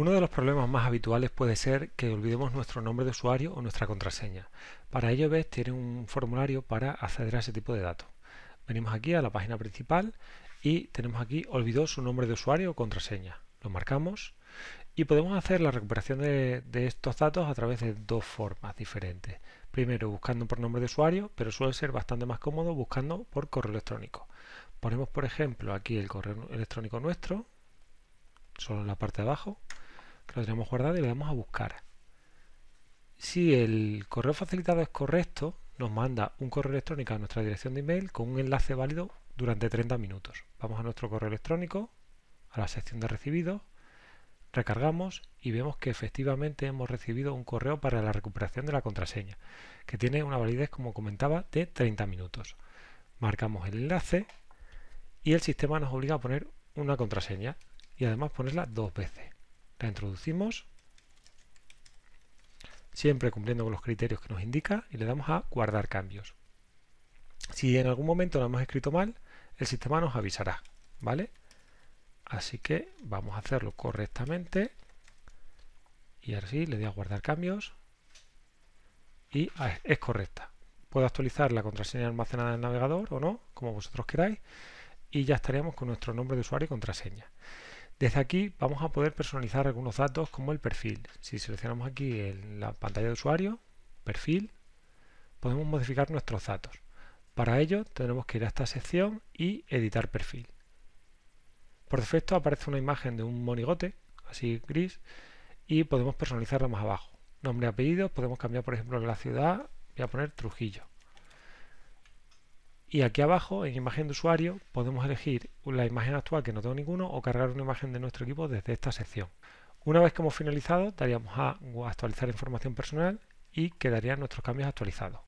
Uno de los problemas más habituales puede ser que olvidemos nuestro nombre de usuario o nuestra contraseña. Para ello, ves tiene un formulario para acceder a ese tipo de datos. Venimos aquí a la página principal y tenemos aquí olvidó su nombre de usuario o contraseña. Lo marcamos y podemos hacer la recuperación de, estos datos a través de dos formas diferentes. Primero, buscando por nombre de usuario, pero suele ser bastante más cómodo buscando por correo electrónico. Ponemos, por ejemplo, aquí el correo electrónico nuestro, solo en la parte de abajo, lo tenemos guardado y le damos a buscar. Si el correo facilitado es correcto, nos manda un correo electrónico a nuestra dirección de email con un enlace válido durante 30 minutos. Vamos a nuestro correo electrónico, a la sección de recibido recargamos y vemos que efectivamente hemos recibido un correo para la recuperación de la contraseña, que tiene una validez, como comentaba, de 30 minutos. Marcamos el enlace y el sistema nos obliga a poner una contraseña y además ponerla dos veces la introducimos, siempre cumpliendo con los criterios que nos indica y le damos a guardar cambios. Si en algún momento lo hemos escrito mal, el sistema nos avisará, ¿vale? Así que vamos a hacerlo correctamente y ahora sí le doy a guardar cambios y es correcta. Puedo actualizar la contraseña almacenada en el navegador o no, como vosotros queráis, y ya estaríamos con nuestro nombre de usuario y contraseña. Desde aquí vamos a poder personalizar algunos datos como el perfil. Si seleccionamos aquí en la pantalla de usuario, perfil, podemos modificar nuestros datos. Para ello tenemos que ir a esta sección y editar perfil. Por defecto aparece una imagen de un monigote, así gris, y podemos personalizarla más abajo. Nombre y apellido, podemos cambiar por ejemplo la ciudad, voy a poner Trujillo. Y aquí abajo, en imagen de usuario, podemos elegir la imagen actual que no tengo ninguno o cargar una imagen de nuestro equipo desde esta sección. Una vez que hemos finalizado, daríamos a actualizar información personal y quedarían nuestros cambios actualizados.